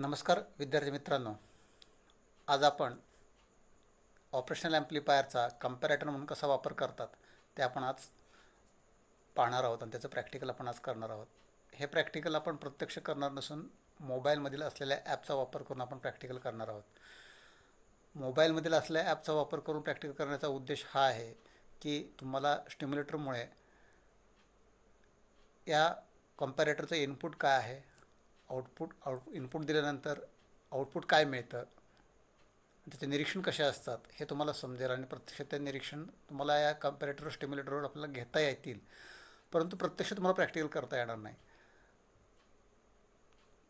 नमस्कार विद्यार्थी मित्रांनो आज आपण ऑपरेशनल ॲम्प्लिफायरचा कंपॅरेटर म्हणून कसा वापर करतात ते आपण आज पाहणार आहोत आणि त्याचं प्रॅक्टिकल आपण आज करणार आहोत हे प्रॅक्टिकल आपण प्रत्यक्ष करणार नसून मोबाईलमधील असलेल्या ॲपचा वापर करून आपण प्रॅक्टिकल करणार आहोत मोबाईलमधील असलेल्या ॲपचा वापर करून प्रॅक्टिकल करण्याचा उद्देश हा आहे की तुम्हाला स्टिम्युलेटरमुळे या कंपॅरेटरचं इनपुट काय आहे आउटपुट आउट इनपुट दिल्यानंतर आउटपुट काय मिळतं त्याचे निरीक्षण कसे असतात हे तुम्हाला समजेल आणि प्रत्यक्ष ते निरीक्षण तुम्हाला या कम्पॅरेटर स्टिम्युलेटरवर आपल्याला घेता येतील परंतु प्रत्यक्ष तुम्हाला प्रॅक्टिकल करता येणार नाही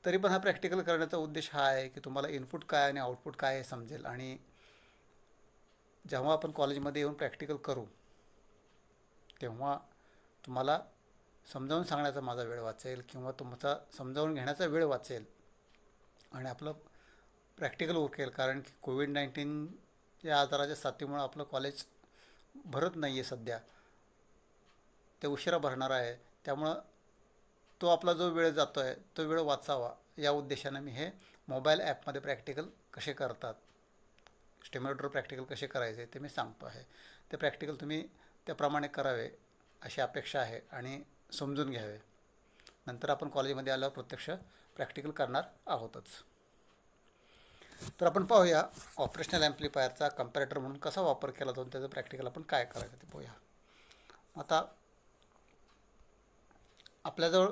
तरी पण हा प्रॅक्टिकल करण्याचा उद्देश हा आहे की तुम्हाला इनपुट काय आणि आउटपुट काय हे समजेल आणि जेव्हा आपण कॉलेजमध्ये येऊन प्रॅक्टिकल करू तेव्हा तुम्हाला समजावून सांगण्याचा माझा वेळ वाचेल किंवा तुमचा समजावून घेण्याचा वेळ वाचेल आणि आपलं प्रॅक्टिकल उरकेल कारण की कोविड नाईन्टीन या आजाराच्या साथीमुळं आपलं कॉलेज भरत नाही आहे सध्या ते उशिरा भरणार आहे त्यामुळं तो आपला जो वेळ जातो आहे तो वेळ वाचावा या उद्देशानं मी हे मोबाईल ॲपमध्ये प्रॅक्टिकल कसे करतात स्टेमिनेटर प्रॅक्टिकल कसे करायचे ते मी सांगतो आहे ते प्रॅक्टिकल तुम्ही त्याप्रमाणे करावे अशी अपेक्षा आहे आणि समजून घ्यावे नंतर आपण कॉलेजमध्ये आल्यावर प्रत्यक्ष प्रॅक्टिकल करणार आहोतच तर आपण पाहूया ऑपरेशनल ॲम्प्लिफायरचा कम्पॅरेटर म्हणून कसा वापर केला जातो त्याचं प्रॅक्टिकल आपण काय करायचं ते पाहूया आता आपल्याजवळ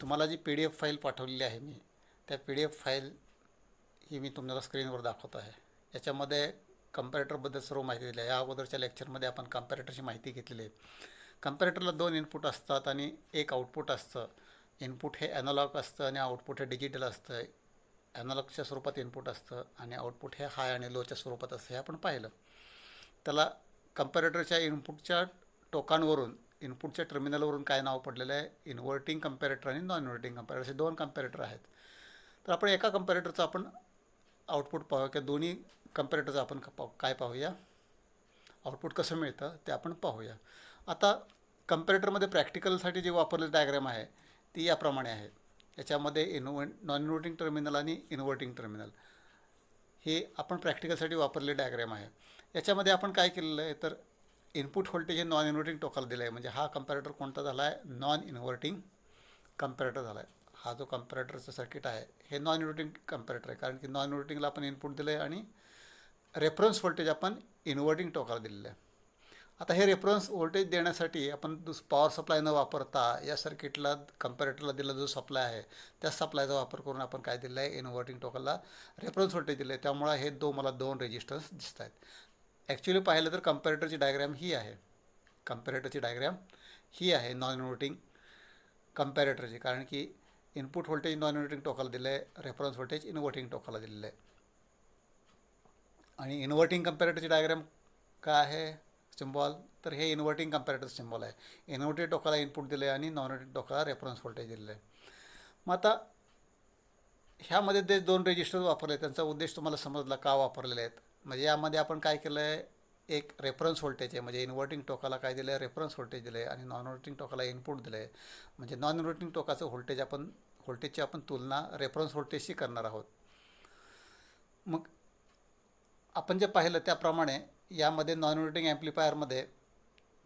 तुम्हाला जी पी डी एफ फाईल पाठवलेली आहे मी त्या पी डी एफ फाईल ही मी तुम्हाला स्क्रीनवर दाखवत आहे याच्यामध्ये कम्पॅरेटरबद्दल सर्व माहिती दिली आहे या अगोदरच्या लेक्चरमध्ये आपण कंपॅरेटरची माहिती घेतलेली आहे कंपॅरेटरला दोन इनपुट असतात आणि एक आउटपुट असतं इनपुट हे ॲनालॉग असतं आणि आउटपुट हे डिजिटल असतं ॲनालॉगच्या स्वरूपात इनपुट असतं आणि आउटपुट हे हाय आणि लोच्या स्वरूपात असतं हे आपण पाहिलं त्याला कंपॅरेटरच्या इनपुटच्या टोकांवरून इनपुटच्या टर्मिनलवरून काय नाव पडलेलं आहे इन्व्हर्टिंग कंपॅरेटर आणि नॉन इन्व्हर्टिंग कम्पॅरेटर असे दोन कम्पॅरेटर आहेत तर आपण एका कंपॅरेटरचं आपण आउटपुट पाहू की दोन्ही कम्पॅरेटरचं आपण काय पाहूया आउटपुट कसं मिळतं ते आपण पाहूया आता कम्पॅरेटरमध्ये प्रॅक्टिकलसाठी जे वापरले डायग्राम आहे ती याप्रमाणे आहे याच्यामध्ये इन्व्ह नॉन इन्व्हर्टिंग टर्मिनल आणि इन्व्हर्टिंग टर्मिनल हे आपण प्रॅक्टिकलसाठी वापरले डायग्राम आहे याच्यामध्ये आपण काय केलेलं आहे तर इनपुट व्होल्टेज हे नॉन इन्व्हर्टिंग टोकाला दिलं आहे म्हणजे हा कम्पॅरेटर कोणता झाला आहे नॉन इन्व्हर्टिंग कम्पॅरेटर झाला आहे हा जो कम्पॅरेटरचं सर्किट आहे हे नॉन इन्व्हर्टिंग कम्पॅरेटर आहे कारण की नॉन इन्व्हर्टिंगला आपण इनपुट दिलं आहे आणि रेफरन्स व्होल्टेज आपण इन्व्हर्टिंग टोकाला दिलेलं आहे आता हे रेफरन्स व्होल्टेज देण्यासाठी आपण दुस पॉवर सप्लाय न वापरता या सर्किटला कंपॅरेटरला दिला जो सप्लाय आहे त्या सप्लायचा वापर करून आपण काय दिलं आहे इन्व्हर्टिंग टोकाला रेफरन्स व्होल्टेज दिलं आहे त्यामुळे हे दो मला दोन रेजिस्टन्स दिसत आहेत ॲक्च्युली पाहिलं तर कंपॅरेटरची डायग्रॅम ही आहे कंपॅरेटरची डायग्रॅम ही आहे नॉन इन्व्हर्टिंग कंपॅरेटरची कारण की इनपुट व्होल्टेज नॉन इन्व्हर्टिंग टोकाला दिलं आहे रेफरन्स व्होल्टेज इन्व्हर्टिंग टोकाला दिलेलं आहे आणि इन्व्हर्टिंग कम्पॅरेटरची डायग्राम काय आहे सिम्बॉल तर हे इन्व्हर्टिंग कम्पॅरेटर सिम्बॉल आहे इन्व्हर्टेड टोकाला इनपुट दिलं आहे आणि नॉन इन्व्हर्टेड टोकाला रेफरन्स व्होल्टेज दिलं आहे मग आता ह्यामध्ये जे दोन रेजिस्टर वापरले त्यांचा उद्देश तुम्हाला समजला का वापरलेले आहेत म्हणजे यामध्ये आपण काय केलं आहे एक रेफरन्स व्होल्टेज आहे म्हणजे इन्व्हर्टिंग टोकाला काय दिलं आहे रेफरन्स व्होल्टेज दिलं आहे आणि नॉन इन्व्हर्टिंग टोकाला इनपुट दिलं आहे म्हणजे नॉन इन्व्हर्टिंग टोकाचं व्होल्टेज आपण व्होल्टेजची आपण तुलना रेफरन्स व्होल्टेजशी करणार आहोत मग आपण जे पाहिलं त्याप्रमाणे यामध्ये नॉन इन्व्हर्टिंग ॲम्प्लिफायरमध्ये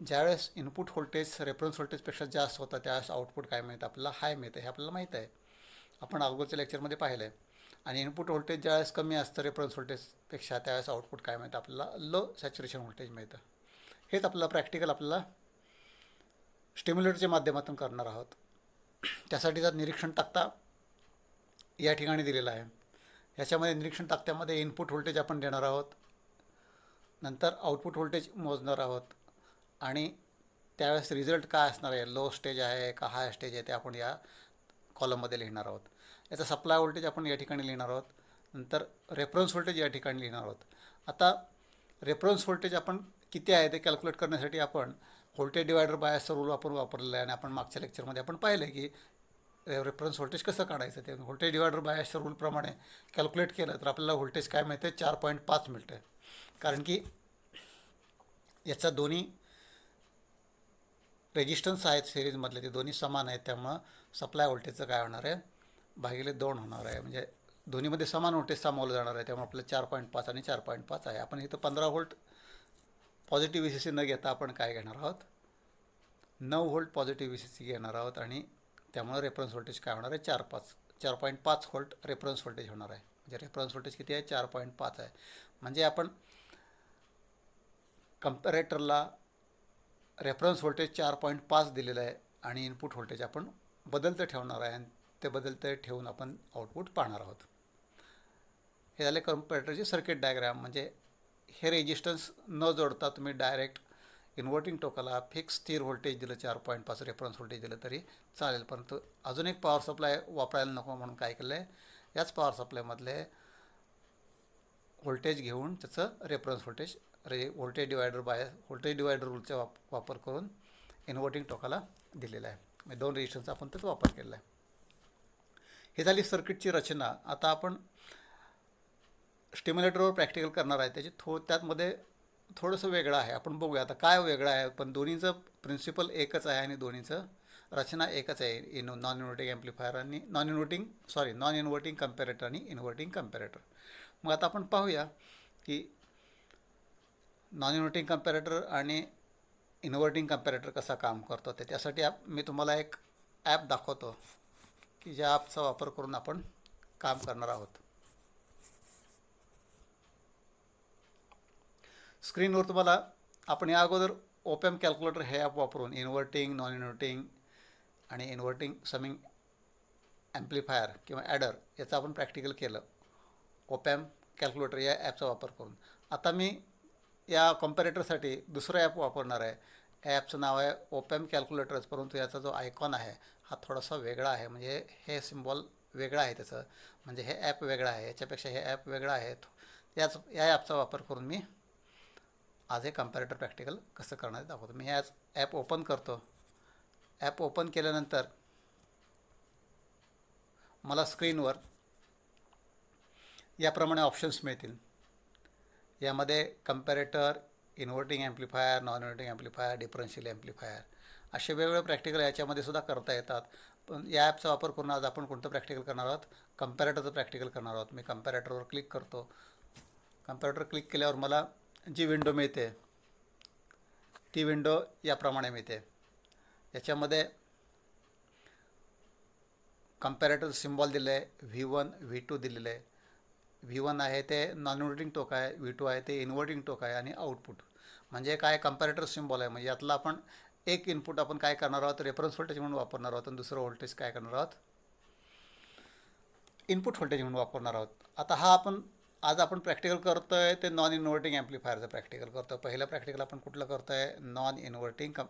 ज्यावेळेस इनपुट व्होल्टेज रेफरन्स व्होल्टेजपेक्षा जास्त होतं त्यावेळेस आउटपुट काय मिळतं आपल्याला हाय मिळतं हे आपल्याला माहीत आहे आपण अगोदरच्या लेक्चरमध्ये पाहिलं आहे आणि इनपुट व्होल्टेज ज्यावेळेस कमी असतं रेफरन्स व्होल्टेजपेक्षा त्यावेळेस आउटपुट काय मिळतं आपल्याला लो सॅच्युरेशन व्होल्टेज मिळतं हेच आपलं प्रॅक्टिकल आपल्याला स्टिम्युलेटरच्या माध्यमातून करणार आहोत त्यासाठीचा निरीक्षण टाकता या ठिकाणी दिलेला आहे याच्यामध्ये निरीक्षण तक्त्यामध्ये इनपुट व्होल्टेज आपण देणार आहोत नंतर आउटपुट व्होल्टेज मोजणार आहोत आणि त्यावेळेस रिझल्ट काय असणार आहे लो स्टेज आहे का हाय स्टेज आहे ते आपण या कॉलममध्ये लिहिणार आहोत याचा सप्लाय व्होल्टेज आपण या ठिकाणी लिहिणार आहोत नंतर रेफरन्स व्होल्टेज या ठिकाणी लिहिणार आहोत आता रेफरन्स व्होल्टेज आपण किती आहे ते कॅल्क्युलेट करण्यासाठी आपण व्होल्टेज डिवायडर बायसचा रूल आपण वापरलेला आहे आणि आपण मागच्या लेक्चरमध्ये आपण पाहिलं की रेफरन्स व्होल्टेज कसं काढायचं ते व्होल्टेज डिवायडर बाय अशा रूलप्रमाणे कॅल्क्युलेट केलं तर आपल्याला व्होल्टेज काय मिळते चार पॉईंट पाच मिळतं कारण की याचा दोन्ही रेजिस्टन्स आहेत सिरीजमधले ते दोन्ही समान आहेत त्यामुळं सप्लाय व्होल्टेजचं काय होणार आहे भागीले दोन होणार आहे म्हणजे दोन्हीमध्ये समान व्होल्टेज सामावलं जाणार आहे त्यामुळे आपलं चार पॉईंट पाच आणि चार पॉईंट पाच आहे आपण इथं पंधरा व्होल्ट पॉझिटिव्ह सी न घेता आपण काय घेणार आहोत नऊ व्होल्ट पॉझिटिव्ह विसीसी घेणार आहोत आणि त्यामुळे रेफरन्स व्होल्टेज काय होणार आहे चार पाच चार पॉईंट पाच व्होल्ट रेफरन्स व्होल्टेज होणार आहे म्हणजे रेफरन्स व्होल्टेज किती आहे चार पॉईंट पाच आहे म्हणजे आपण कंपॅरेटरला रेफरन्स व्होल्टेज चार पॉईंट पाच दिलेलं आहे आणि इनपुट व्होल्टेज आपण बदलतं ठेवणार आहे आणि ते बदलतं ठेवून आपण आउटपुट पाहणार आहोत हे झाले कंपॅरेटरचे सर्किट डायग्राम म्हणजे हे रेजिस्टन्स न जोडता तुम्ही डायरेक्ट इन्व्हर्टिंग टोकाला फिक्स स्थिर व्होल्टेज दिलं चार पॉईंट पाच रेफरन्स व्होल्टेज दिलं तरी चालेल परंतु अजून एक पॉवर सप्लाय वापरायला नको म्हणून काय केलं आहे याच पॉवर सप्लायमधले व्होल्टेज घेऊन त्याचं रेफरन्स व्होल्टेज रे voltage divider by voltage divider रूलचा वाप वापर करून इन्व्हर्टिंग टोकाला दिलेला आहे म्हणजे दोन रेजिस्टन्स आपण त्याचा वापर केलेला आहे हे झाली सर्किटची रचना आता आपण स्टिम्युलेटरवर प्रॅक्टिकल करणार आहे त्याची थो त्यातमध्ये थोडंसं वेगळं आहे आपण बघूया आता काय वेगळं आहे पण दोन्हीचं प्रिन्सिपल एकच आहे आणि दोन्हीचं रचना एकच आहे इन नॉन इन्व्हर्टिंग ॲम्प्लिफायर आणि non inverting sorry non inverting comparator आणि इन्व्हर्टिंग कम्पॅरेटर मग आता आपण पाहूया की नॉन इन्व्हर्टिंग कम्पॅरेटर आणि इन्व्हर्टिंग कम्पॅरेटर कसा काम करतो त्यासाठी ॲप मी तुम्हाला एक ॲप दाखवतो की ज्या ॲपचा वापर करून आपण काम करणार आहोत स्क्रीनवर तुम्हाला आपण या अगोदर ओपॅम कॅल्क्युलेटर हे ॲप वापरून इन्व्हर्टिंग नॉन इन्व्हर्टिंग आणि इन्व्हर्टिंग समिंग ॲम्प्लिफायर किंवा ॲडर याचं आपण प्रॅक्टिकल केलं ओपॅम कॅल्क्युलेटर या ॲपचा वापर करून आता मी या कॉम्पॅरेटरसाठी दुसरं ॲप वापरणार आहे या ॲपचं नाव आहे ओपॅम कॅल्क्युलेटरच परंतु याचा जो आयकॉन आहे हा थोडासा वेगळा आहे म्हणजे हे सिम्बॉल वेगळं आहे त्याचं म्हणजे हे ॲप वेगळं आहे याच्यापेक्षा हे ॲप वेगळं आहे याच या ॲपचा वापर करून मी आज हे कम्पॅरेटर प्रॅक्टिकल कसं करणार दाखवतो मी आज ॲप ओपन करतो ॲप ओपन केल्यानंतर मला स्क्रीनवर याप्रमाणे ऑप्शन्स मिळतील यामध्ये comparator inverting amplifier non inverting amplifier differential amplifier असे वेगवेगळे प्रॅक्टिकल याच्यामध्ये सुद्धा करता येतात पण या ॲपचा वापर करून आज आपण कोणतं प्रॅक्टिकल करणार आहोत कम्पॅरेटरचं प्रॅक्टिकल करणार आहोत मी कम्पॅरेटरवर क्लिक करतो कम्पॅरेटर क्लिक केल्यावर मला जी विंडो मिळते ती विंडो याप्रमाणे मिळते याच्यामध्ये कंपॅरेटर सिम्बॉल दिले आहे व्ही वन व्ही टू दिलेलं आहे व्ही वन आहे ते नॉन इन्व्हर्टिंग टोक आहे व्ही टू आहे ते इन्व्हर्टिंग टोक आहे आणि आउटपुट म्हणजे काय कंपॅरेटर सिम्बॉल आहे म्हणजे यातला आपण एक इनपुट आपण काय करणार आहोत रेफरन्स व्होल्टेज म्हणून वापरणार आहोत आणि दुसरं व्होल्टेज काय करणार आहोत इनपुट व्होल्टेज म्हणून वापरणार आहोत आता हा आपण आज आपण प्रॅक्टिकल करतो आहे ते नॉन इन्व्हर्टिंग ॲम्प्लिफायरचं प्रॅक्टिकल करतो पहिलं प्रॅक्टिकल आपण कुठलं करतो आहे नॉन इन्व्हर्टिंग कम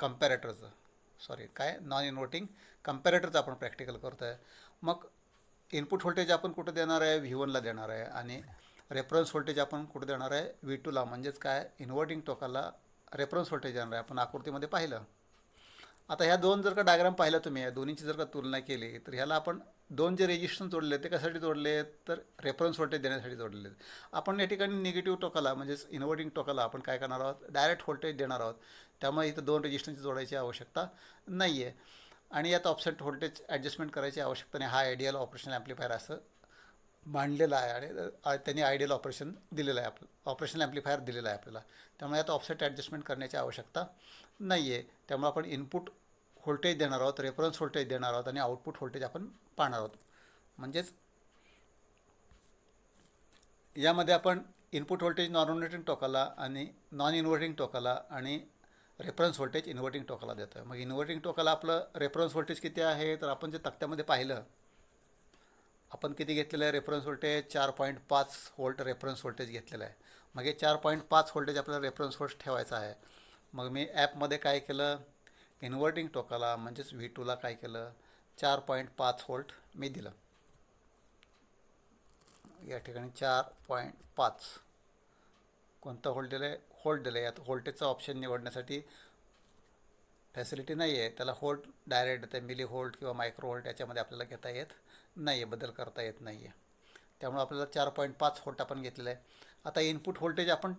कम्पॅरेटरचं सॉरी काय नॉन इन्व्हर्टिंग कम्पॅरेटरचं आपण प्रॅक्टिकल करतो आहे मग इनपुट व्होल्टेज आपण कुठं देणार आहे व्ही वनला देणार आहे आणि रेफरन्स व्होल्टेज आपण कुठं देणार आहे व्ही टूला म्हणजेच काय इन्व्हर्टिंग टोकाला रेफरन्स व्होल्टेज देणार आहे आपण आकृतीमध्ये पाहिलं आता ह्या दोन जर का डायग्राम पाहिला तुम्ही या दोन्हीची जर का तुलना केली तर ह्याला आपण दोन जे रेजिस्टन्स जोडले ते कशासाठी जोडले तर रेफरन्स व्होल्टेज देण्यासाठी जोडलेले आहेत आपण या ठिकाणी निगेटिव्ह टोकाला म्हणजेच इन्व्हर्टिंग टोकाला आपण काय करणार आहोत डायरेक्ट व्होल्टेज देणार आहोत त्यामुळे इथं दोन रेजिस्टन्स जोडायची आवश्यकता नाही आहे आणि यात ऑपसेट व्होल्टेज ॲडजस्टमेंट करायची आवश्यकता नाही हा आयडियल ऑपरेशन ॲम्प्लिफायर असं मांडलेला आहे आणि त्यांनी आयडियल ऑपरेशन दिलेलं आहे आपलं ऑपरेशन ॲम्प्लिफायर दिलेलं आहे आपल्याला त्यामुळे यात ऑफसेट ॲडजस्टमेंट करण्याची आवश्यकता नाही आहे त्यामुळे आपण इनपुट व्होल्टेज देणार आहोत रेफरन्स व्होल्टेज देणार आहोत आणि आउटपुट व्होल्टेज आपण पाहणार आहोत म्हणजेच यामध्ये आपण इनपुट व्होल्टेज नॉन इन्व्हर्टिंग टोकाला आणि नॉन इन्व्हर्टिंग टोकाला आणि रेफरन्स व्होल्टेज इन्व्हर्टिंग टोकाला देतो आहे मग इन्व्हर्टिंग टोकाला आपलं रेफरन्स व्होल्टेज किती आहे तर आपण जे तक्त्यामध्ये पाहिलं आपण किती घेतलेलं आहे रेफरन्स व्होल्टेज चार पॉईंट पाच व्होल्ट रेफरन्स व्होल्टेज घेतलेला आहे मग हे चार पॉईंट पाच व्होल्टेज आपल्याला रेफरन्स व्होल्ट ठेवायचा आहे मग मी ॲपमध्ये काय केलं इन्व्हर्टिंग टोकाला म्हणजेच व्ही टूला काय केलं चार पॉईंट पाच होल्ट मी दिलं या ठिकाणी चार पॉईंट पाच कोणतं होल्ड दिलं आहे होल्ट दिलं आहे यात होल्टेजचा ऑप्शन निवडण्यासाठी फॅसिलिटी नाही आहे त्याला होल्ड डायरेक्ट ते मिली होल्ड किंवा मायक्रो होल्ट याच्यामध्ये आपल्याला घेता येत नाही आहे बदल करता येत नाही आहे त्यामुळे आपल्याला चार पॉईंट पाच होल्ट आपण घेतलेलं आहे आता इनपुट होल्टेज आपण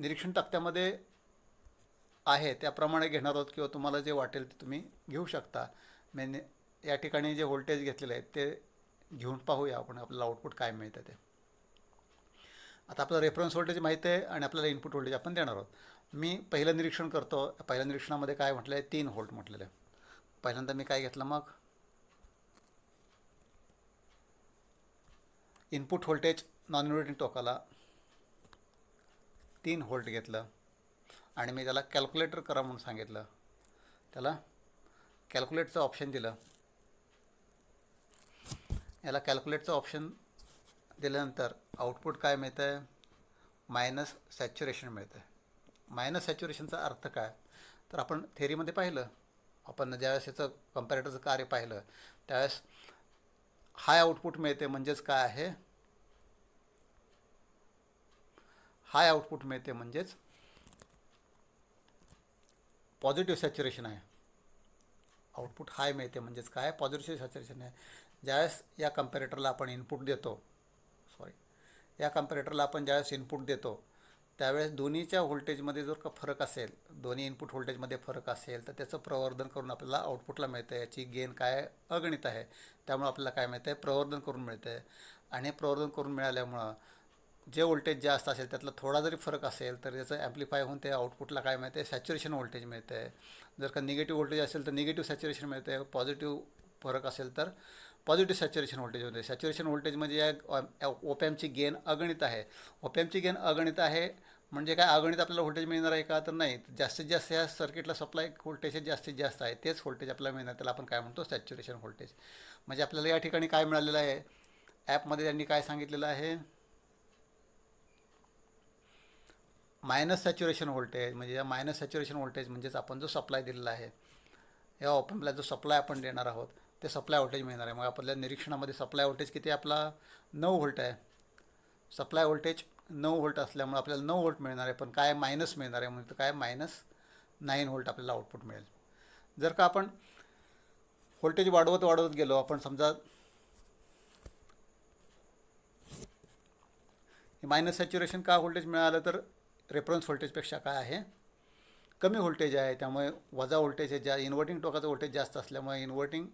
निरीक्षण तक्त्यामध्ये आहे त्याप्रमाणे घेणार आहोत किंवा तुम्हाला जे वाटेल ते तुम्ही घेऊ शकता मेन या ठिकाणी जे व्होल्टेज घेतलेले आहेत ते घेऊन पाहूया आपण आपल्याला आउटपुट काय मिळतं ते आता आपलं रेफरन्स व्होल्टेज माहिती आहे आणि आपल्याला इनपुट व्होल्टेज आपण देणार आहोत मी पहिलं निरीक्षण करतो पहिल्या निरीक्षणामध्ये काय म्हटलं आहे तीन व्होल्ट म्हटलेलं आहे पहिल्यांदा मी काय घेतलं मग इनपुट व्होल्टेज नॉन इन्व्हर्टिंग टोकाला तीन व्होल्ट घेतलं आणि मी त्याला कॅल्क्युलेटर करा म्हणून सांगितलं त्याला कॅल्क्युलेटचं ऑप्शन दिलं याला कॅल्क्युलेटचं ऑप्शन दिल्यानंतर आउटपुट काय मिळतं आहे मायनस सॅच्युरेशन मिळतं आहे मायनस सॅच्युरेशनचा अर्थ काय तर आपण थेरीमध्ये पाहिलं आपण ज्यावेळेस याचं कम्पॅरेटरचं कार्य पाहिलं त्यावेळेस हाय आउटपुट मिळते म्हणजेच काय आहे हाय आउटपुट मिळते म्हणजेच पॉझिटिव्ह सॅच्युरेशन आहे आउटपुट हाय मिळते म्हणजेच काय पॉझिटिव्ह सॅच्युरेशन आहे ज्यावेळेस या कम्पॅरेटरला आपण इनपुट देतो सॉरी या कम्पॅरेटरला आपण ज्यावेळेस इनपुट देतो त्यावेळेस दोन्हीच्या व्होल्टेजमध्ये जर का फरक असेल दोन्ही इनपुट व्होल्टेजमध्ये फरक असेल तर त्याचं प्रवर्धन करून आपल्याला आउटपुटला मिळतं याची गेन काय अगणित आहे त्यामुळे आपल्याला काय मिळतं आहे प्रवर्धन करून मिळतं आहे आणि प्रवर्धन करून मिळाल्यामुळं जे व्होल्टेज जास्त असेल त्यातला थोडा जरी फरक असेल तर त्याचं ॲम्प्लिफाय होऊन ते आउटपुटला काय मिळते सॅच्युरेशन व्होल्टेज मिळते आहे जर का निगेटिव्ह व्होल्टेज असेल तर निगेटिव्ह सॅच्युरेशन मिळते आहे पॉझिटिव्ह फरक असेल तर पॉझिटिव्ह सॅच्युरेशन व्होल्टेज होते सॅच्युरेशन व्होल्टेज म्हणजे या ओपॅमची गेन अगणित आहे ओपॅमची गेन अगणित आहे म्हणजे काय अगणित आपल्याला व्होल्टेज मिळणार आहे का तर नाही जास्तीत जास्त या सर्किटला सप्लाय व्होल्टेज जास्तीत जास्त आहे तेच व्होल्टेज आपल्याला मिळणार त्याला आपण काय म्हणतो सॅच्युरेशन व्होल्टेज म्हणजे आपल्याला या ठिकाणी काय मिळालेलं आहे ॲपमध्ये त्यांनी काय सांगितलेलं आहे मायनस सॅच्युरेशन व्होल्टेज म्हणजे या मायनस सॅच्युरेशन व्होल्टेज म्हणजेच आपण जो सप्लाय दिलेला आहे या ओपनला जो सप्लाय आपण देणार आहोत ते सप्लाय व्होल्टेज मिळणार आहे मग आपल्या निरीक्षणामध्ये सप्लाय व्होल्टेज किती आपला नऊ व्होल्ट आहे सप्लाय व्होल्टेज नऊ व्होल्ट असल्यामुळे आपल्याला नऊ व्होल्ट मिळणार आहे पण काय मायनस मिळणार आहे म्हणजे काय मायनस नाईन व्होल्ट आपल्याला आउटपुट मिळेल जर का आपण व्होल्टेज वाढवत वाढवत गेलो आपण समजा मायनस सॅच्युरेशन का व्होल्टेज मिळालं तर रेफरन्स व्होल्टेजपेक्षा काय आहे कमी व्होल्टेज आहे त्यामुळे वजा व्होल्टेज आहे ज्या इन्व्हर्टिंग टोकाचं व्होल्टेज जास्त असल्यामुळे इन्व्हर्टिंग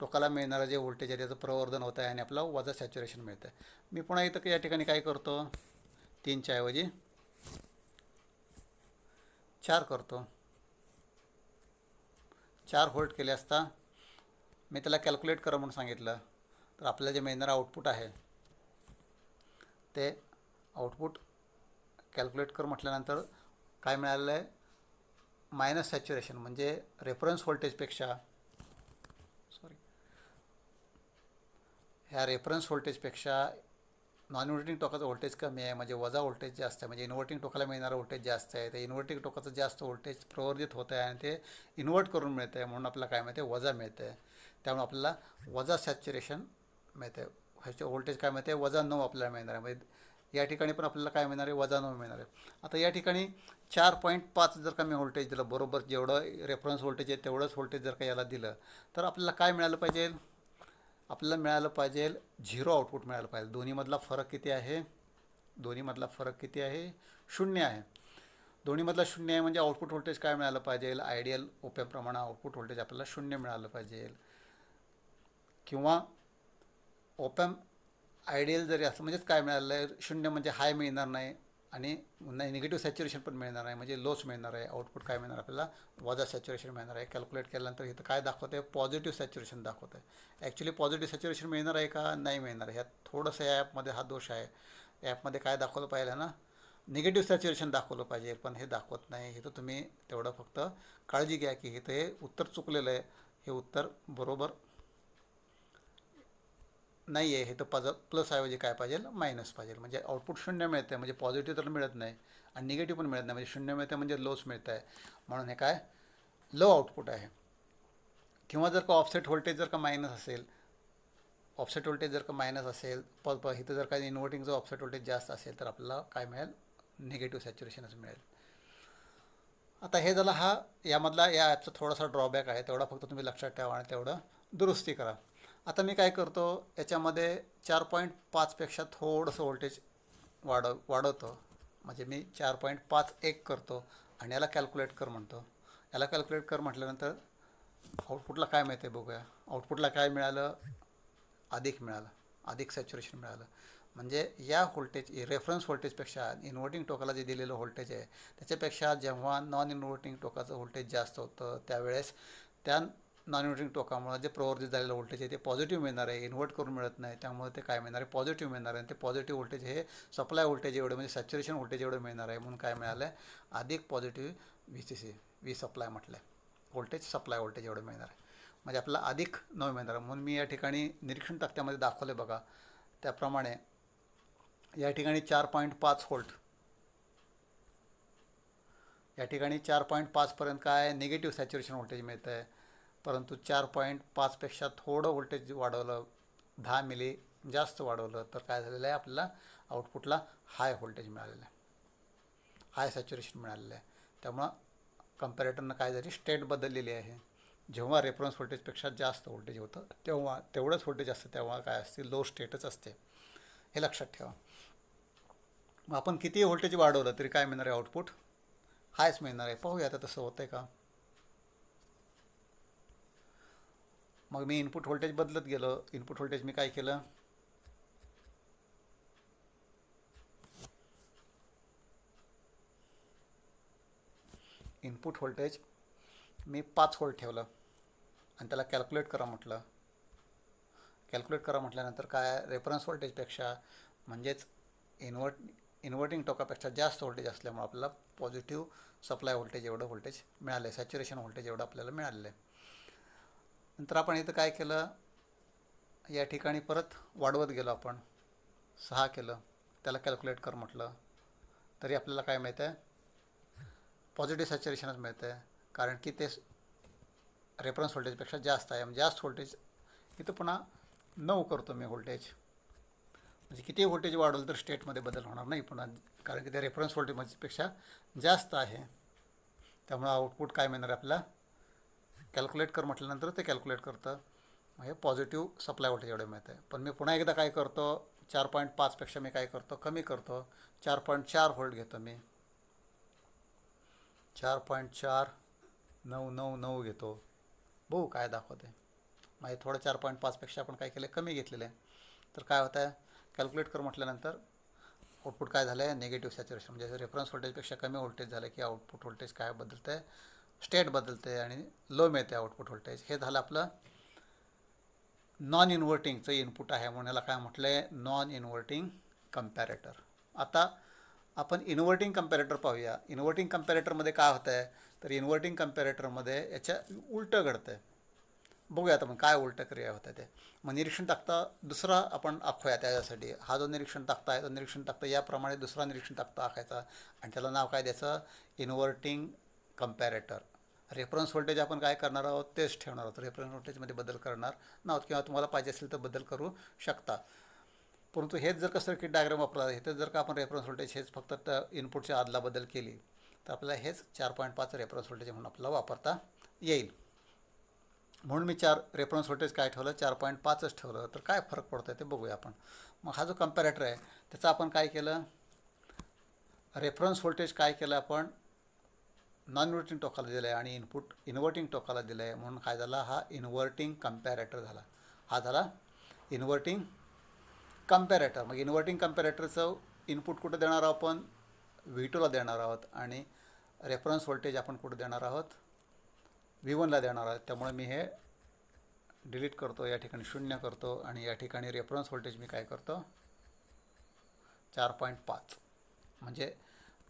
टोकाला मिळणारं जे व्होल्टेज आहे त्याचं प्रवर्धन होतं आहे आणि आपला वजा सॅच्युरेशन मिळतं आहे मी पुन्हा इथं या ठिकाणी काय करतो तीनच्या ऐवजी चार करतो चार होल्ड केले असता मी त्याला कॅल्क्युलेट करा म्हणून सांगितलं तर आपल्याला जे मिळणारं आउटपुट आहे ते आउटपुट कॅल्क्युलेट कर म्हटल्यानंतर काय मिळालेलं आहे मायनस सॅच्युरेशन म्हणजे रेफरन्स व्होल्टेजपेक्षा सॉरी ह्या रेफरन्स व्होल्टेजपेक्षा नॉन इन्व्हर्टिंग टोकाचं व्होल्टेज कमी आहे म्हणजे वजा व्होल्टेज जास्त आहे म्हणजे इन्व्हर्टिंग टोकाला मिळणारं व्होल्टेज जास्त आहे ते इन्व्हर्टिंग टोकाचं जास्त व्होल्टेज प्रवर्धित होत आहे आणि ते इन्व्हर्ट करून मिळतं आहे म्हणून आपल्याला काय मिळते वजा मिळतं आहे त्यामुळे आपल्याला वजा सॅच्युरेशन मिळते ह्याच्या व्होल्टेज काय मिळते वजा नऊ आपल्याला मिळणार आहे म्हणजे या ठिकाणी पण आपल्याला काय मिळणार आहे वजा नऊ मिळणार आहे आता या ठिकाणी चार पॉईंट पाच जर का मी व्होल्टेज दिलं बरोबर जेवढं रेफरन्स व्होल्टेज आहे तेवढंच व्होल्टेज जर का याला दिलं तर आपल्याला काय मिळालं पाहिजे आपल्याला मिळालं पाहिजे झिरो आउटपुट मिळालं पाहिजे दोन्हीमधला फरक किती आहे दोन्हीमधला फरक किती आहे शून्य आहे दोन्हीमधला शून्य आहे म्हणजे आउटपुट व्होल्टेज काय मिळालं पाहिजे आयडियल ओप्याप्रमाणे आउटपुट व्होल्टेज आपल्याला शून्य मिळालं पाहिजे किंवा ओपॅम आयडियल जरी असं म्हणजेच काय मिळालं आहे शून्य म्हणजे हाय मिळणार नाही आणि नाही निगेटिव्ह सॅच्युरेशन पण मिळणार आहे म्हणजे लोस मिळणार आहे आउटपुट काय मिळणार आपल्याला वजा सॅच्युरेशन मिळणार आहे कॅल्क्युलेट केल्यानंतर इथं काय दाखवतं आहे पॉझिटिव्ह सॅच्युरेशन दाखवतं आहे ॲक्च्युली पॉझिटिव्ह सॅच्युरेशन मिळणार आहे का नाही मिळणार ह्यात थोडंसं या ॲपमध्ये हा दोष आहे या ॲपमध्ये काय दाखवलं पाहिजे ना निगेटिव्ह सॅच्युरेशन दाखवलं पाहिजे पण हे दाखवत नाही हे तर तुम्ही तेवढं फक्त काळजी घ्या की इथं हे उत्तर चुकलेलं आहे हे उत्तर बरोबर नाही आहे हे तो पज प्लस ऐवजी काय पाहिजे मायनस पाहिजे म्हणजे आउटपुट शून्य मिळतं आहे म्हणजे पॉझिटिव्ह तर मिळत नाही आणि निगेटिव्ह पण मिळत नाही म्हणजे शून्य मिळतं म्हणजे लोच मिळतं आहे म्हणून हे काय लो आउटपुट आहे किंवा जर का ऑफसेट व्होल्टेज जर का मायनस असेल ऑफसेट व्होल्टेज जर का मायनस असेल प इथं जर का इन्व्हर्टिंगचं ऑफसेट व्होल्टेज जास्त असेल तर आपल्याला काय मिळेल निगेटिव्ह सॅच्युरेशनच मिळेल आता हे झालं हा यामधला या ॲपचा थोडासा ड्रॉबॅक आहे तेवढा फक्त तुम्ही लक्षात ठेवा आणि तेवढं दुरुस्ती करा आता मी काय करतो याच्यामध्ये चार पॉईंट पाचपेक्षा थोडंसं व्होल्टेज वाढव वाढवतो म्हणजे मी चार पॉईंट पाच एक करतो आणि याला कॅल्क्युलेट कर म्हणतो याला कॅल्क्युलेट कर म्हटल्यानंतर आउटपुटला काय माहिती आहे बघूया आउटपुटला काय मिळालं अधिक मिळालं अधिक सॅच्युरेशन मिळालं म्हणजे या व्होल्टेज रेफरन्स व्होल्टेजपेक्षा इन्व्हर्टिंग टोकाला जे दिलेलं व्होल्टेज आहे त्याच्यापेक्षा जेव्हा नॉन इन्व्हर्टिंग टोकाचं व्होल्टेज जास्त होतं त्यावेळेस त्या नॉन इन्व्हर्टिंग टोकामुळं जे प्रवर्धित झालेलं व्होल्टेज आहे ते पॉझिटिव्ह मिळणार आहे इन्व्हर्ट करून मिळत नाही त्यामुळे ते काय मिळणार आहे पॉझिटिव्ह मिळणार आहे ते पॉझिटिव्ह व्होल्टेज हे सप्लाय व्होल्टेज एवढं म्हणजे सॅच्युरेशन व्होल्टेज एवढं मिळणार आहे म्हणून काय मिळालं आहे अधिक positive V C C V supply म्हटलं आहे व्होल्टेज सप्लाय व्होल्टेज एवढं मिळणार आहे म्हणजे आपला अधिक न मिळणार म्हणून मी या ठिकाणी निरीक्षण तक्त्यामध्ये दाखवले बघा त्याप्रमाणे या ठिकाणी चार पॉईंट पाच व्होल्ट या ठिकाणी चार पॉईंट पाचपर्यंत काय निगेटिव्ह सॅच्युरेशन व्होल्टेज मिळतं आहे परंतु चार पॉईंट पाचपेक्षा थोडं वोल्टेज वाढवलं दहा मिली जास्त वाढवलं तर काय झालेलं आहे आपल्याला आउटपुटला हाय व्होल्टेज मिळालेलं आहे हाय सॅच्युरेशन मिळालेलं आहे त्यामुळं कम्पॅरेटरनं काय झाली स्टेट बदललेली आहे जेव्हा रेफरन्स व्होल्टेजपेक्षा जास्त व्होल्टेज होतं तेव्हा तेवढंच व्होल्टेज असतं तेव्हा काय असते लो स्टेटच असते हे लक्षात ठेवा मग आपण किती व्होल्टेज वाढवलं तरी काय मिळणार आहे आउटपुट हायच मिळणार आहे पाहूया आता तसं होतं आहे का मग मी इनपुट व्होल्टेज बदलत गेलो इनपुट व्होल्टेज मी काय केलं इनपुट व्होल्टेज मी पाच व्होल्ट ठेवलं आणि त्याला कॅल्क्युलेट करा म्हटलं कॅल्क्युलेट करा म्हटल्यानंतर काय रेफरन्स व्होल्टेजपेक्षा म्हणजेच इन्व्हर्ट इन्व्हर्टिंग टोकापेक्षा जास्त व्होल्टेज असल्यामुळे आपल्याला पॉझिटिव्ह सप्लाय व्होल्टेज एवढं व्होल्टेज मिळालं आहे सॅच्युरेशन व्होल्टेज एवढं आपल्याला मिळालेलं आहे नंतर आपण इथं काय केलं या ठिकाणी परत वाढवत गेलो आपण सहा केलं त्याला कॅल्क्युलेट कर म्हटलं तरी आपल्याला काय मिळतं आहे पॉझिटिव्ह सॅच्युरेशनच मिळतं आहे कारण की ते रेफरन्स व्होल्टेजपेक्षा जास्त आहे म्हणजे जास्त व्होल्टेज इथं पुन्हा नऊ करतो मी व्होल्टेज म्हणजे किती व्होल्टेज वाढवलं तर स्टेटमध्ये बदल होणार नाही पुन्हा कारण की ते रेफरन्स व्होल्टेजपेक्षा जास्त आहे त्यामुळं आउटपुट काय मिळणार आपल्याला कॅल्क्युलेट कर म्हटल्यानंतर ते कॅल्क्युलेट करतं म्हणजे पॉझिटिव्ह सप्लाय व्होल्टेज एवढे मिळतं आहे पण मी पुन्हा एकदा काय करतो चार पॉईंट पाचपेक्षा मी काय करतो कमी करतो चार पॉईंट चार व्होल्ट घेतो मी चार पॉईंट चार नऊ नऊ नऊ घेतो भाऊ काय दाखवते माझे थोडं चार पॉईंट पाचपेक्षा आपण काय केले कमी घेतलेले तर काय होतं आहे कॅल्क्युलेट कर म्हटल्यानंतर आउटपुट काय झालं आहे निगेटिव्ह सॅच्युरेशन म्हणजे रेफरन्स व्होल्टेजपेक्षा कमी व्होल्टेज झालं की आउटपुट व्होल्टेज काय बदलतं आहे स्टेट बदलते आणि लो मिळते आउटपुट व्होल्टेज हे झालं आपलं नॉन इन्व्हर्टिंगचं इनपुट आहे म्हणून याला काय म्हटलं आहे नॉन इन्व्हर्टिंग कम्पॅरेटर आता आपण इन्व्हर्टिंग कम्पॅरेटर पाहूया इन्व्हर्टिंग कम्पॅरेटरमध्ये काय होतं आहे तर इन्व्हर्टिंग कम्पॅरेटरमध्ये याच्या उलटं घडतं आहे बघूया आता मग काय उलटं क्रिया होतं ते मग निरीक्षण टाकता दुसरा आपण आखूया त्याच्यासाठी हा जो निरीक्षण टाकता आहे तो निरीक्षण टाकता याप्रमाणे दुसरा निरीक्षण टाकता आखायचा आणि त्याला नाव काय द्यायचं इन्व्हर्टिंग कम्पॅरेटर रेफरन्स व्होल्टेज आपण काय करणार आहोत तेच ठेवणार आहोत रेफरन्स व्होल्टेजमध्ये बदल करणार नाहोत किंवा तुम्हाला पाहिजे असेल तर बदल करू शकता परंतु हेच जर का सर्किट डायग्राम वापरला हे तर जर का आपण रेफरन्स व्होल्टेज हेच फक्त इनपुटच्या आदला बदल केली तर आपल्याला हेच चार पॉईंट पाच रेफरन्स व्होल्टेज म्हणून आपल्याला वापरता येईल म्हणून मी चार रेफरन्स व्होल्टेज काय ठेवलं चार पॉईंट पाचच ठेवलं तर काय फरक पडतो आहे ते बघूया आपण मग हा जो कम्पॅरेटर आहे त्याचा आपण काय केलं रेफरन्स व्होल्टेज काय केलं आपण नॉन इन्व्हर्टिंग टोकाला दिलं आहे आणि इनपुट इन्व्हर्टिंग टोकाला दिलं आहे म्हणून काय झाला हा इन्व्हर्टिंग कम्पॅरेटर झाला हा झाला इन्व्हर्टिंग कम्पॅरेटर मग इन्व्हर्टिंग कम्पॅरेटरचं इनपुट कुठं देणार आहोत आपण व्ही टूला देणार आहोत आणि रेफरन्स व्होल्टेज आपण कुठं देणार आहोत व्ही वनला देणार आहोत त्यामुळे मी हे डिलीट करतो या ठिकाणी शून्य करतो आणि या ठिकाणी रेफरन्स व्होल्टेज मी काय करतो चार पॉईंट पाच म्हणजे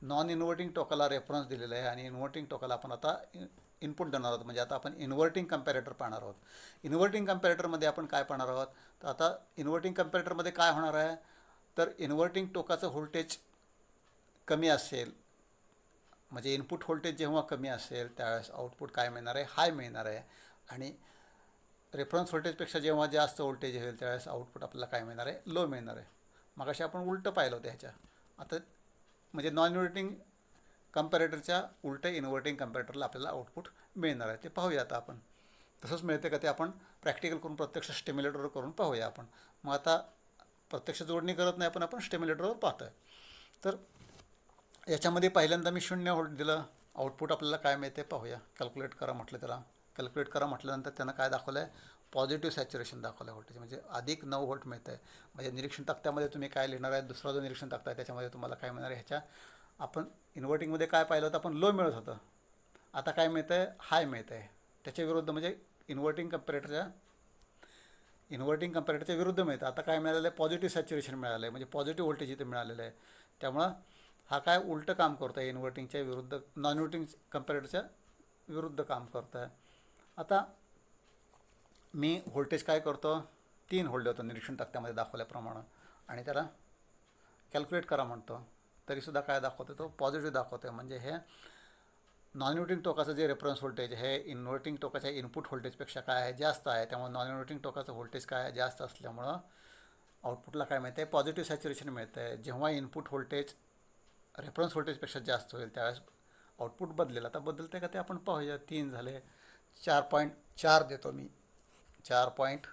नॉन इन्व्हर्टिंग टोकाला रेफरन्स दिलेला आहे आणि इन्व्हर्टिंग टोकाला आपण आता इनपुट देणार आहोत म्हणजे आता आपण इन्व्हर्टिंग कम्पॅरेटर पाहणार आहोत इन्व्हर्टिंग कम्पॅरेटरमध्ये आपण काय पाहणार आहोत तर आता इन्व्हर्टिंग कम्पॅरेटरमध्ये काय होणार आहे तर इन्व्हर्टिंग टोकाचं व्होल्टेज कमी असेल म्हणजे इनपुट व्होल्टेज जेव्हा कमी असेल त्यावेळेस आउटपुट काय मिळणार आहे हाय मिळणार आहे आणि रेफरन्स व्होल्टेजपेक्षा जेव्हा जास्त व्होल्टेज होईल त्यावेळेस आउटपुट आपल्याला काय मिळणार आहे लो मिळणार आहे मग आपण उलटं पाहिलं होतं ह्याच्या आता म्हणजे नॉन इन्व्हर्टिंग कम्पॅरेटरच्या उलट्या इन्व्हर्टिंग कम्पॅरेटरला आपल्याला आउटपुट मिळणार आहे ते पाहूया आता आपण तसंच मिळते का ते आपण प्रॅक्टिकल करून प्रत्यक्ष स्टेम्युलेटरवर करून पाहूया आपण मग आता प्रत्यक्ष जोडणी करत नाही आपण आपण स्टेम्युलेटरवर पाहतो आहे तर याच्यामध्ये पहिल्यांदा मी शून्य होल्ट दिलं आउटपुट आपल्याला काय मिळते पाहूया कॅल्क्युलेट करा म्हटलं त्याला कॅल्क्युलेट करा म्हटल्यानंतर त्यांना काय दाखवलं आहे पॉझिटिव्ह सॅच्युरेशन दाखवलं व्होल्टेज म्हणजे अधिक नऊ व्होल्ट मिळतं आहे म्हणजे निरीक्षण तक्त्यामध्ये तुम्ही काय लिहिणार आहे दुसरा जो निरीक्षण तक्ता आहे त्याच्यामध्ये तुम्हाला काय मिळणार आहे ह्याच्या आपण इन्व्हर्टिंगमध्ये काय पाहिलं होतं आपण लो मिळत होतं आता काय मिळतं आहे हाय मिळत आहे त्याच्या विरुद्ध म्हणजे इन्व्हर्टिंग कम्पॅरेटरच्या इन्व्हर्टिंग कम्पेरेटरच्या विरुद्ध मिळतं आता काय मिळालं आहे पॉझिटिव्ह सॅच्युरेशन मिळालं आहे म्हणजे पॉझिटिव्ह व्होल्टेज इथे मिळालेलं आहे त्यामुळं हा काय उलटं काम करतो आहे इन्व्हर्टिंगच्या विरुद्ध नॉन इन्व्हर्टिंग कम्पॅरेटरच्या विरुद्ध काम करतं आहे आता मी व्होल्टेज काय करतो तीन होल्ड होतो निरीक्षण तक्त्यामध्ये दाखवल्याप्रमाणे आणि त्याला कॅल्क्युलेट करा म्हणतो तरीसुद्धा काय दाखवतो तो पॉझिटिव्ह दाखवतो म्हणजे हे नॉन इन्व्हर्टिंग टोकाचं जे रेफरन्स व्होल्टेज हे इन्व्हर्टिंग टोकाच्या इनपुट व्होल्टेजपेक्षा काय आहे जास्त आहे त्यामुळे नॉन इन्व्हर्टिंग टोकाचं व्होल्टेज काय आहे जास्त असल्यामुळं आउटपुटला काय मिळतं आहे पॉझिटिव्ह सॅच्युरेशन मिळतं आहे जेव्हा इनपुट व्होल्टेज रेफरन्स व्होल्टेजपेक्षा जास्त होईल त्यावेळेस आउटपुट बदलेल आता बदलते का ते आपण पाहूया तीन झाले चार पॉईंट चार देतो मी चार पॉईंट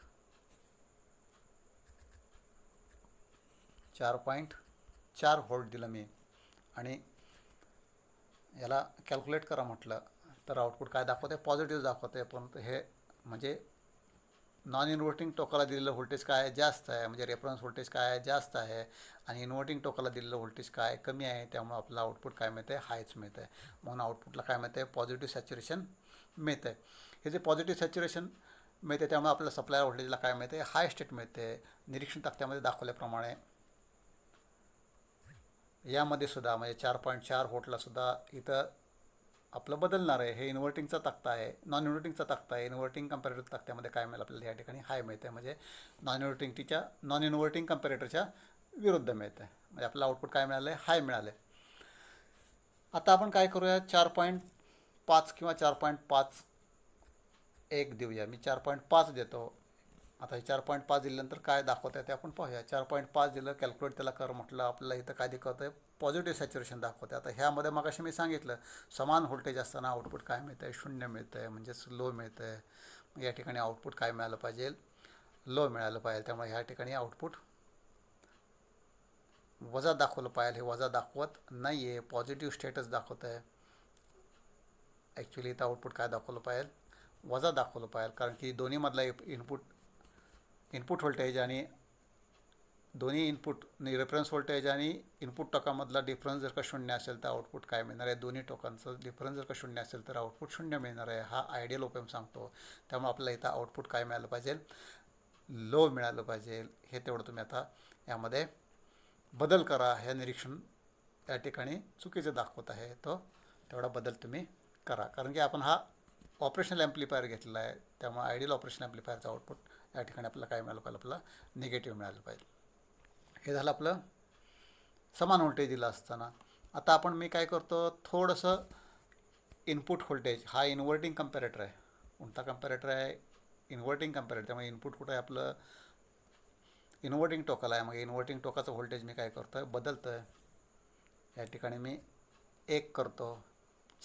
चार पॉईंट चार व्होल्ट दिलं मी आणि याला कॅल्क्युलेट करा म्हटलं तर आउटपुट काय दाखवते पॉझिटिव्ह दाखवते परंतु हे म्हणजे नॉन इन्व्हर्टिंग टोकाला दिलेलं व्होल्टेज काय आहे जास्त आहे म्हणजे रेफरन्स व्होल्टेज काय आहे जास्त आहे आणि इन्व्हर्टिंग टोकाला दिलेलं व्होल्टेज काय कमी आहे त्यामुळे आपला आउटपुट काय मिळतं आहे हायच मिळतं आहे म्हणून आउटपुटला काय मिळतं आहे पॉझिटिव्ह सॅच्युरेशन मिळतं आहे हे जे पॉझिटिव्ह सॅच्युरेशन मिळते त्यामुळे आपल्याला सप्लायर व्होल्टेजला काय मिळते हाय स्टेट मिळते निरीक्षण तक्त्यामध्ये दाखवल्याप्रमाणे यामध्ये सुद्धा म्हणजे चार पॉईंट चार होटलासुद्धा सुद्धा इथं आपलं बदलणार आहे हे इन्व्हर्टिंगचा तक्ता आहे नॉन इन्व्हर्टिंगचा तक्ता आहे इन्व्हर्टिंग कम्पॅरेटिव्ह तक्त्यामध्ये काय मिळेल आपल्याला या ठिकाणी हाय मिळते म्हणजे नॉन टीच्या नॉन इन्व्हर्टिंग कम्पॅरेटरच्या विरुद्ध मिळते म्हणजे आपलं आउटपुट काय मिळालं आहे हाय मिळालं आहे आता आपण काय करूया चार पॉईंट पाच किंवा चार पॉईंट पाच एक देऊया मी चार पॉईंट पाच देतो आता हे चार पॉईंट पाच दिल्यानंतर काय दाखवत आहे ते आपण पाहूया चार पॉईंट पाच दिलं कॅल्क्युलेट त्याला कर म्हटलं आपल्याला इथं काय दिखवतं आहे पॉझिटिव्ह सॅच्युरेशन आहे आता ह्यामध्ये मग मी सांगितलं समान व्होल्टेज असताना आउटपुट काय मिळतं आहे शून्य मिळतं आहे म्हणजेच लो मिळतं आहे या ठिकाणी आउटपुट काय मिळालं पाहिजे लो मिळालं पाहिजे त्यामुळे ह्या ठिकाणी आउटपुट वजा दाखवलं पाहिजे हे वजा दाखवत नाही आहे पॉझिटिव्ह स्टेटस दाखवत आहे ॲक्च्युली इथं आउटपुट काय दाखवलं पाहिजे वजा दाखवलं पाहिजे कारण की दोन्हीमधला इनपुट इनपुट व्होल्टेज आणि दोन्ही इनपुट रेफरन्स व्होल्टेज आणि इनपुट टोकामधला डिफरन्स जर का शून्य असेल तर आउटपुट काय मिळणार आहे दोन्ही टोकांचं डिफरन्स जर का शून्य असेल तर आउटपुट शून्य मिळणार आहे हा आयडियल उपयोग सांगतो त्यामुळे आपल्याला इथं आउटपुट काय मिळालं पाहिजे लो मिळालं पाहिजे हे तेवढं तुम्ही आता यामध्ये बदल करा हे निरीक्षण या ठिकाणी चुकीचं दाखवत आहे तो तेवढा बदल तुम्ही करा कारण की आपण हा ऑपरेशनल ॲम्प्लिफायर घेतलेला आहे त्यामुळे आयडियल ऑपरेशन ॲम्प्लिफायरचं आउटपुट या ठिकाणी आपल्याला काय मिळालं पाहिजे आपला निगेटिव्ह मिळालं पाहिजे हे झालं आपलं समान व्होल्टेज दिलं असताना आता आपण मी काय करतो थोडंसं इनपुट व्होल्टेज हा इन्व्हर्टिंग कम्पॅरेटर आहे कोणता कम्पॅरेटर आहे इन्व्हर्टिंग कम्पॅरेटर त्यामुळे इनपुट कुठं आहे आपलं इन्व्हर्टिंग टोकाला आहे मग इन्व्हर्टिंग टोकाचं व्होल्टेज मी काय करतो आहे बदलतो आहे या ठिकाणी मी एक करतो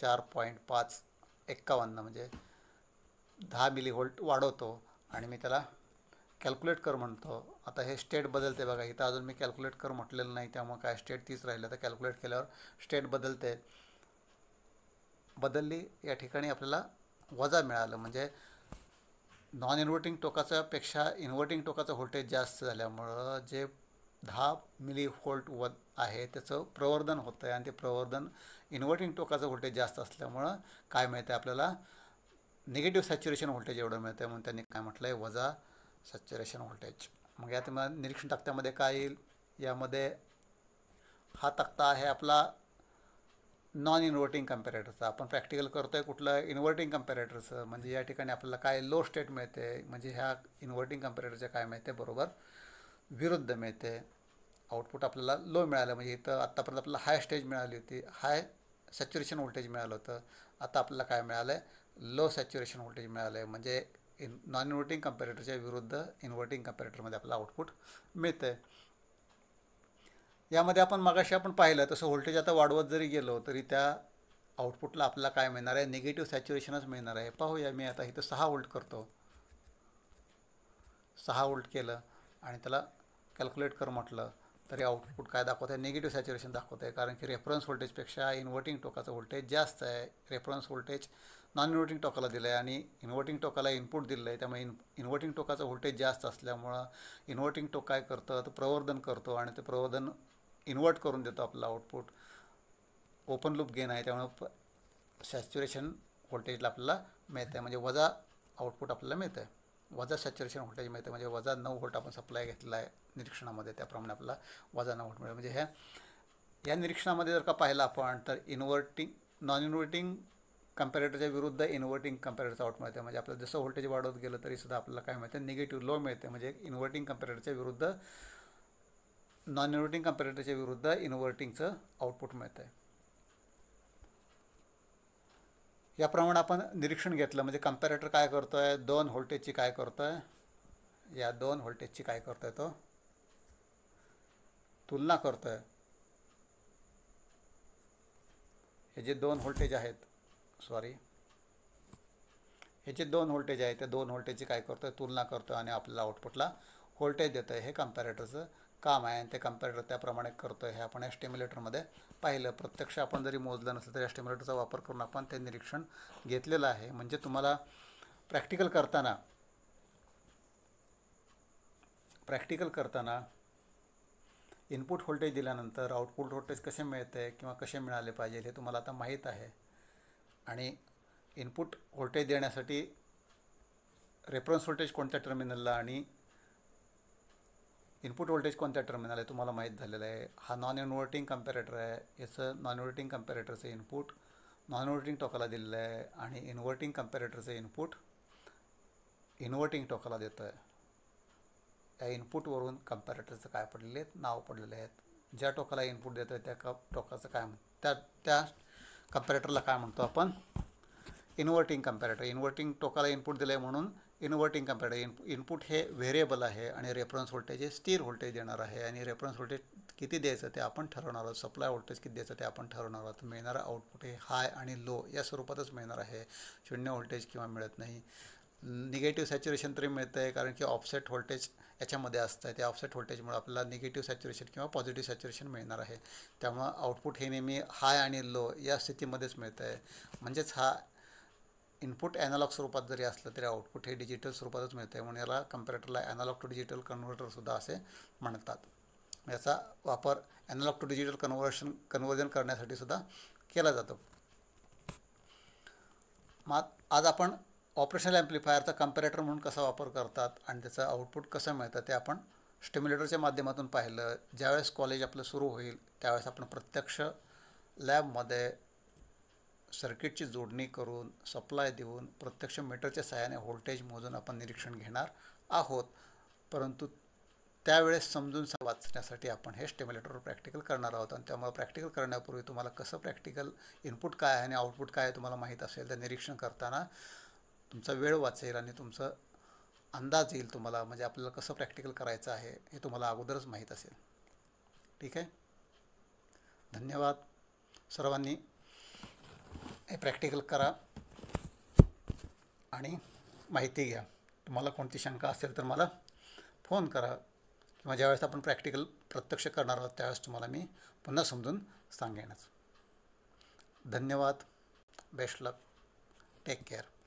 चार पॉईंट पाच एक्कावन्न म्हणजे दहा मिली व्होल्ट वाढवतो आणि मी त्याला कॅल्क्युलेट कर म्हणतो आता हे स्टेट बदलते बघा इथं अजून मी कॅल्क्युलेट कर म्हटलेलं नाही त्यामुळं काय स्टेट तीच राहिलं तर कॅल्क्युलेट केल्यावर स्टेट बदलते बदलली या ठिकाणी आपल्याला वजा मिळालं म्हणजे नॉन इन्व्हर्टिंग टोकाच्यापेक्षा इन्व्हर्टिंग टोकाचं व्होल्टेज जास्त झाल्यामुळं जे दहा मिली व्होल्ट व आहे त्याचं प्रवर्धन होतं आहे आणि ते प्रवर्धन इन्व्हर्टिंग टोकाचं व्होल्टेज जास्त असल्यामुळं काय मिळतं आपल्याला निगेटिव्ह सॅच्युरेशन व्होल्टेज एवढं मिळतं आहे म्हणून त्यांनी काय म्हटलं आहे वजा सॅच्युरेशन व्होल्टेज मग यात निरीक्षण तक्त्यामध्ये काय येईल यामध्ये हा तक्ता आहे आपला नॉन इन्व्हर्टिंग कम्पॅरेटरचा आपण प्रॅक्टिकल करतो आहे कुठलं इन्व्हर्टिंग कम्पॅरेटरचं म्हणजे या ठिकाणी आपल्याला काय लो स्टेट मिळते म्हणजे ह्या इन्व्हर्टिंग कम्पॅरेटरच्या काय मिळते बरोबर विरुद्ध मिळते आउटपुट आपल्याला लो मिळालं म्हणजे इथं आत्तापर्यंत आपल्याला हाय स्टेज मिळाली होती हाय सॅच्युरेशन वोल्टेज मिळालं होतं आता आपल्याला काय मिळालं आहे लो सॅच्युरेशन व्होल्टेज मिळालं आहे म्हणजे इन नॉन इन्व्हर्टिंग कम्पॅरेटरच्या विरुद्ध इन्व्हर्टिंग कम्पॅरेटरमध्ये आपल्याला आउटपुट मिळतं आहे यामध्ये आपण मागाशी आपण पाहिलं तसं व्होल्टेज आता वाढवत जरी गेलो तरी त्या आउटपुटला आपल्याला काय मिळणार आहे निगेटिव्ह सॅच्युरेशनच मिळणार आहे पाहूया मी आता इथं सहा वोल्ट करतो सहा वोल्ट केलं आणि त्याला कॅल्क्युलेट कर म्हटलं तरी आउटपुट काय दाखवत आहे निगेटिव्ह सॅच्युरेशन दाखवत आहे कारण की रेफरन्स व्होल्टेजपेक्षा इन्व्हर्टिंग टोकाचं व्होल्टेज जास्त आहे रेफरन्स व्होल्टेज नॉन इन्व्हर्टिंग टोकाला दिलं आहे आणि इन्व्हर्टिंग टोकाला इनपुट दिलं आहे त्यामुळे इन इन्व्हर्टिंग टोकाचं व्होल्टेज जास्त असल्यामुळं इन्व्हर्टिंग टोक काय करतं तर प्रवर्धन करतो आणि ते प्रवर्धन इन्व्हर्ट करून देतो आपलं आउटपुट ओपन लूप गेन आहे त्यामुळं सॅच्युरेशन व्होल्टेजला आपल्याला मिळतं आहे म्हणजे वजा आउटपुट आपल्याला मिळतं आहे वजा सॅच्युरेशन व्होल्टेज मिळते म्हणजे वजा नऊ व्होल्ट आपण सप्लाय घेतला आहे निरीक्षणामध्ये त्याप्रमाणे आपला वजा नऊ व्होल्ट मिळेल म्हणजे ह्या या निरीक्षणामध्ये जर का पाहिलं आपण तर इन्व्हर्टिंग नॉन इन्व्हर्टिंग कम्पॅरेटरच्या विरुद्ध इन्व्हर्टिंग कम्पॅरेटरचा आउट मिळते म्हणजे आपलं जसं व्होल्टेज वाढवत गेलं तरी सुद्धा आपल्याला काय मिळतं निगेटिव्ह लो मिळते म्हणजे इन्व्हर्टिंग कम्पॅरेटरच्या विरुद्ध नॉन इन्व्हर्टिंग कम्पॅरेटरच्या विरुद्ध इन्व्हर्टिंगचं आउटपुट मिळतं आहे याप्रमाणे आपण निरीक्षण घेतलं म्हणजे कंपॅरेटर काय करतो आहे दोन व्होल्टेजची काय करतो आहे या दोन व्होल्टेजची काय करतो आहे तो तुलना करतो आहे हे जे दोन व्होल्टेज आहेत सॉरी हे जे दोन व्होल्टेज आहेत त्या दोन व्होल्टेजची काय करतो आहे तुलना करतो आहे आणि आपल्याला आउटपुटला व्होल्टेज देतं आहे हे कंपॅरेटरचं काम आहे आणि ते कम्पॅरेटर त्याप्रमाणे करतो हे आपण एस्टिम्युलेटरमध्ये पाहिलं प्रत्यक्ष आपण जरी मोजलं नसलं तरी एस्टिम्युलेटरचा वापर करून आपण ते निरीक्षण घेतलेलं आहे म्हणजे तुम्हाला प्रॅक्टिकल करताना प्रॅक्टिकल करताना इनपुट व्होल्टेज दिल्यानंतर आउटपुट व्होल्टेज कसे मिळते किंवा कसे मिळाले पाहिजे हे तुम्हाला आता माहीत आहे आणि इनपुट व्होल्टेज देण्यासाठी रेफरन्स व्होल्टेज कोणत्या टर्मिनलला आणि इनपुट व्होल्टेज कोणत्या टर्मिनल आहे तुम्हाला माहीत झालेलं आहे हा नॉन इन्व्हर्टिंग कम्पॅरेटर आहे याचं नॉन इन्व्हर्टिंग कम्पॅरेटरचं इनपुट नॉन इन्व्हर्टिंग टोकाला दिलेलं आहे आणि इन्व्हर्टिंग कम्पॅरेटरचं इनपुट इन्व्हर्टिंग टोकाला देतं आहे त्या इनपुटवरून कम्पॅरेटरचं काय पडलेले आहेत नाव पडलेले आहेत ज्या टोकाला इनपुट देतं आहे त्या क टोकाचं काय म्हण त्या त्या कंपॅरेटरला काय म्हणतो आपण इन्व्हर्टिंग कंपॅरेटर इन्व्हर्टिंग टोकाला इनपुट दिलं आहे म्हणून इन्व्हर्टिंग कॅम्पॅटर इन इनपुट हे व्हेरिएबल आहे आणि रेफरन्स व्होल्टेज हे स्थिर व्होल्टेज देणार आहे आणि रेफरन्स व्होल्टेज किती द्यायचं ते आपण ठरवणार आहोत सप्लाय व्होल्टेज किती द्यायचं ते आपण ठरवणार आहोत मिळणारं आउटपुट हे हाय आणि लो या स्वरूपातच मिळणार आहे शून्य व्होल्टेज किंवा मिळत नाही निगेटिव्ह सॅच्युरेशन तरी मिळतं आहे कारण की ऑफसेट व्होल्टेज याच्यामध्ये असतं आहे त्या ऑफसेट व्होल्टेजमुळे आपल्याला निगेटिव्ह सॅच्युरेशन किंवा पॉझिटिव्ह सॅच्युरेशन मिळणार आहे त्यामुळं आउटपुट हे नेहमी हाय आणि लो या स्थितीमध्येच मिळतं आहे म्हणजेच हा इनपुट ॲनालॉग स्वरूपात जरी असलं तरी आउटपुट हे डिजिटल स्वरूपातच मिळते म्हणून याला कम्पॅरेटरला ॲनालॉग टू डिजिटल कन्व्हर्टरसुद्धा असे म्हणतात याचा वापर analogue to digital conversion conversion करण्यासाठी सुद्धा केला जातो मात आज आपण ऑपरेशनल ॲम्प्लिफायरचा कम्पॅरेटर म्हणून कसा वापर करतात आणि त्याचं आउटपुट कसं मिळतं ते आपण स्टिम्युलेटरच्या माध्यमातून पाहिलं ज्यावेळेस कॉलेज आपलं सुरू होईल त्यावेळेस आपण प्रत्यक्ष लॅबमध्ये सर्किटची जोडणी करून सप्लाय देऊन प्रत्यक्ष मीटरच्या सहाय्याने व्होल्टेज मोजून आपण निरीक्षण घेणार आहोत परंतु त्यावेळेस समजून वाचण्यासाठी आपण हे स्टेम्युलेटरवर प्रॅक्टिकल करणार आहोत आणि त्यामुळे प्रॅक्टिकल करण्यापूर्वी तुम्हाला कसं प्रॅक्टिकल इनपुट काय आहे आणि आउटपुट काय आहे तुम्हाला माहीत असेल तर निरीक्षण करताना तुमचा वेळ वाचेल आणि तुमचं अंदाज येईल तुम्हाला म्हणजे आपल्याला कसं प्रॅक्टिकल करायचं आहे हे तुम्हाला अगोदरच माहीत असेल ठीक आहे धन्यवाद सर्वांनी हे प्रॅक्टिकल करा आणि माहिती घ्या तुम्हाला कोणती शंका असेल तर मला फोन करा किंवा ज्यावेळेस आपण प्रॅक्टिकल प्रत्यक्ष करणार आहोत त्यावेळेस तुम्हाला मी पुन्हा समजून सांगेनच धन्यवाद बेस्ट लक टेक केअर